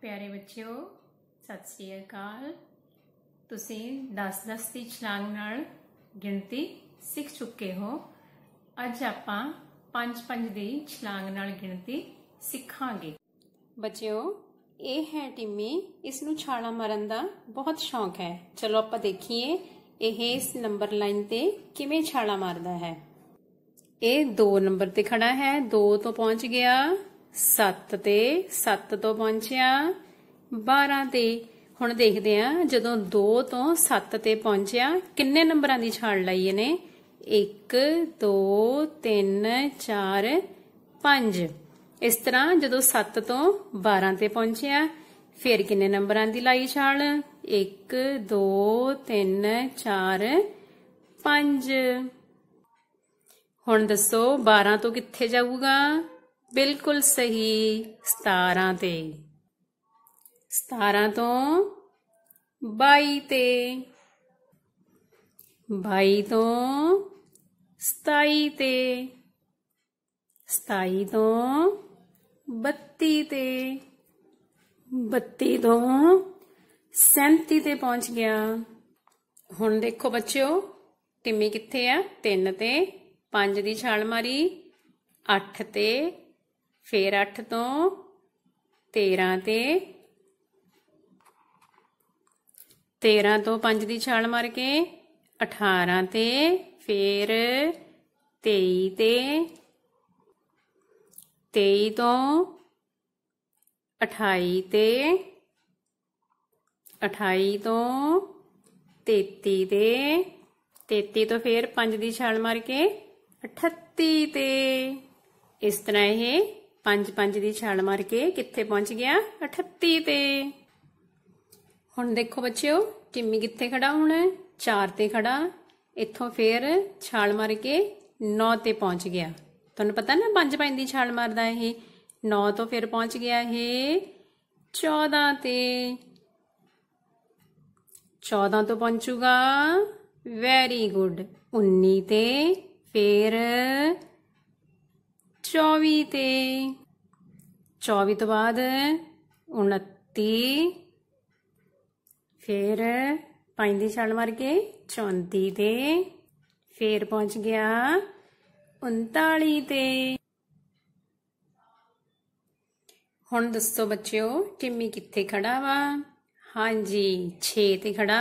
ਪਿਆਰੇ ਬੱਚਿਓ ਸਤਿ ਸ੍ਰੀ ਅਕਾਲ ਤੁਸੀਂ 10-10 ਦੀ ਛਲਾਂਗ ਨਾਲ ਗਿਣਤੀ ਸਿੱਖ ਚੁੱਕੇ ਹੋ ਅੱਜ ਆਪਾਂ 5-5 ਦੀ ਛਲਾਂਗ ਨਾਲ ਗਿਣਤੀ ਸਿੱਖਾਂਗੇ ਬੱਚਿਓ ਇਹ ਹੈ ਟਿੰਮੀ ਇਸ ਨੂੰ ਛਾਲਾ ਮਾਰਨ ਦਾ ਬਹੁਤ ਸ਼ੌਂਕ ਹੈ ਚਲੋ ਆਪਾਂ ਦੇਖੀਏ ਇਹ ਇਸ ਨੰਬਰ ਲਾਈਨ ਤੇ ਕਿਵੇਂ ਛਾਲਾ ਮਾਰਦਾ ਹੈ ਇਹ 2 ਨੰਬਰ ਤੇ ਖੜਾ ਹੈ 2 ਤੋਂ ਪਹੁੰਚ ਗਿਆ 7 ਤੇ 7 ਤੋਂ ਪਹੁੰਚਿਆ 12 ਤੇ ਹੁਣ ਦੇਖਦੇ ਆ ਜਦੋਂ 2 ਤੋਂ 7 ਤੇ ਪਹੁੰਚਿਆ ਕਿੰਨੇ ਨੰਬਰਾਂ ਦੀ ਛਾਲ ਲਈ ਇਹਨੇ 1 2 3 4 5 ਇਸ ਤਰ੍ਹਾਂ ਜਦੋਂ 7 ਤੋਂ 12 ਤੇ ਪਹੁੰਚਿਆ ਫਿਰ ਕਿੰਨੇ ਨੰਬਰਾਂ ਦੀ ਲਾਈ ਛਾਲ 1 2 3 4 5 ਹੁਣ ਦੱਸੋ 12 ਤੋਂ ਕਿੱਥੇ ਜਾਊਗਾ ਬਿਲਕੁਲ ਸਹੀ 17 ਤੇ 17 ਤੋਂ 22 ਤੇ 22 ਤੋਂ 27 ਤੇ 27 ਤੋਂ 32 ਤੇ 32 ਤੋਂ 37 ਤੇ ਪਹੁੰਚ ਗਿਆ ਹੁਣ ਦੇਖੋ ਬੱਚਿਓ ਟਿੰਮੀ ਕਿੱਥੇ ਆ 3 ਤੇ 5 ਦੀ ਛਾਲ ਮਾਰੀ 8 ਤੇ ਫਿਰ 8 ਤੋਂ 13 ਤੇ 13 ਤੋਂ 5 ਦੀ ਛਾਲ ਮਾਰ ਕੇ 18 ਤੇ ਫਿਰ 23 ਤੇ 23 ਤੋਂ 28 ਤੇ 28 ਤੋਂ 33 ਤੇ 33 ਤੋਂ ਫਿਰ 5 ਦੀ ਛਾਲ ਮਾਰ ਕੇ 38 ਤੇ ਇਸ ਤਰ੍ਹਾਂ ਇਹ 5 5 ਦੀ ਛਾਲ ਮਾਰ ਕੇ ਕਿੱਥੇ ਪਹੁੰਚ ਗਿਆ 38 ਤੇ ਹੁਣ ਦੇਖੋ ਬੱਚਿਓ ਟਿੰਮੀ ਕਿੱਥੇ ਖੜਾ ਹੋਣਾ 4 ਤੇ ਖੜਾ ਇੱਥੋਂ ਫੇਰ ਛਾਲ ਮਾਰ ਕੇ 9 ਤੇ ਪਹੁੰਚ ਗਿਆ ਤੁਹਾਨੂੰ ਪਤਾ ਨਾ 5 5 ਦੀ ਛਾਲ ਮਾਰਦਾ ਇਹ 9 ਤੋਂ ਫਿਰ ਪਹੁੰਚ ਗਿਆ ਇਹ 14 ਤੇ 14 ਤੋਂ ਪਹੁੰਚੂਗਾ ਵੈਰੀ ਗੁੱਡ 19 ਤੇ ਫੇਰ चौबी ते चौबी तो बाद उनती फिर पाँच दी छाल मार के चौंती ते फिर पहुंच गया उनताली हाँ ते ਹੁਣ ਦੱਸੋ ਬੱਚਿਓ ਟਿੰਮੀ ਕਿੱਥੇ ਖੜਾ ਵਾ ਹਾਂਜੀ 6 ਤੇ ਖੜਾ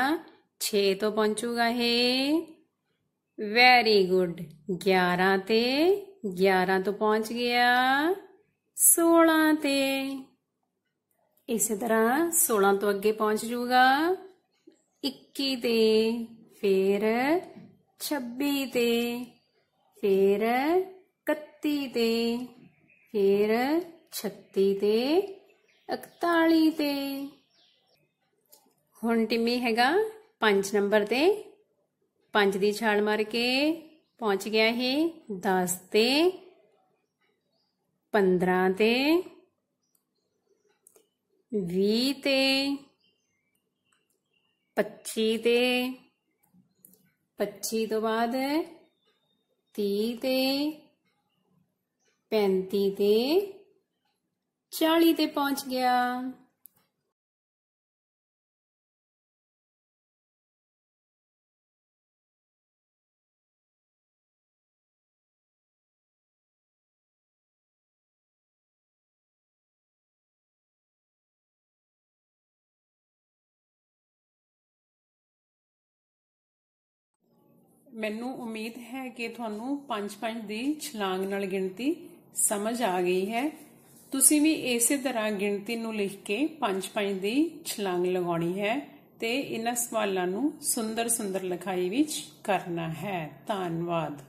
6 ਤੋਂ ਪਹੁੰਚੂਗਾ ਇਹ ਵੈਰੀ ਗੁੱਡ 11 ਤੇ 11 ਤੋਂ ਪਹੁੰਚ ਗਿਆ 16 ਤੇ ਇਸੇ ਤਰ੍ਹਾਂ 16 ਤੋਂ ਅੱਗੇ ਪਹੁੰਚ ਜਾਊਗਾ 21 ਤੇ ਫਿਰ 26 ਤੇ ਫਿਰ 31 ਤੇ ਫਿਰ 36 ਤੇ 41 ਤੇ ਹੁਣ ਟਿੰਮੀ ਹੈਗਾ 5 ਨੰਬਰ ਤੇ 5 ਦੀ ਛਾਲ ਮਾਰ ਕੇ पहुंच गया है दस ते पंद्रह ते भी ते पच्ची ते पच्ची तो बाद ती ते पैंती ते चाली ते पहुंच गया ਮੈਨੂੰ ਉਮੀਦ ਹੈ ਕਿ ਤੁਹਾਨੂੰ 5-5 ਦੀ ਛਲਾਂਗ ਨਾਲ ਗਿਣਤੀ ਸਮਝ ਆ ਗਈ ਹੈ ਤੁਸੀਂ ਵੀ ਇਸੇ ਤਰ੍ਹਾਂ ਗਿਣਤੀ ਨੂੰ ਲਿਖ ਕੇ 5-5 ਦੀ ਛਲਾਂਗ ਲਗਾਉਣੀ ਹੈ ਤੇ ਇਹਨਾਂ ਸਵਾਲਾਂ ਨੂੰ ਸੁੰਦਰ ਸੁੰਦਰ ਲਿਖਾਈ ਵਿੱਚ ਕਰਨਾ ਹੈ ਧੰਨਵਾਦ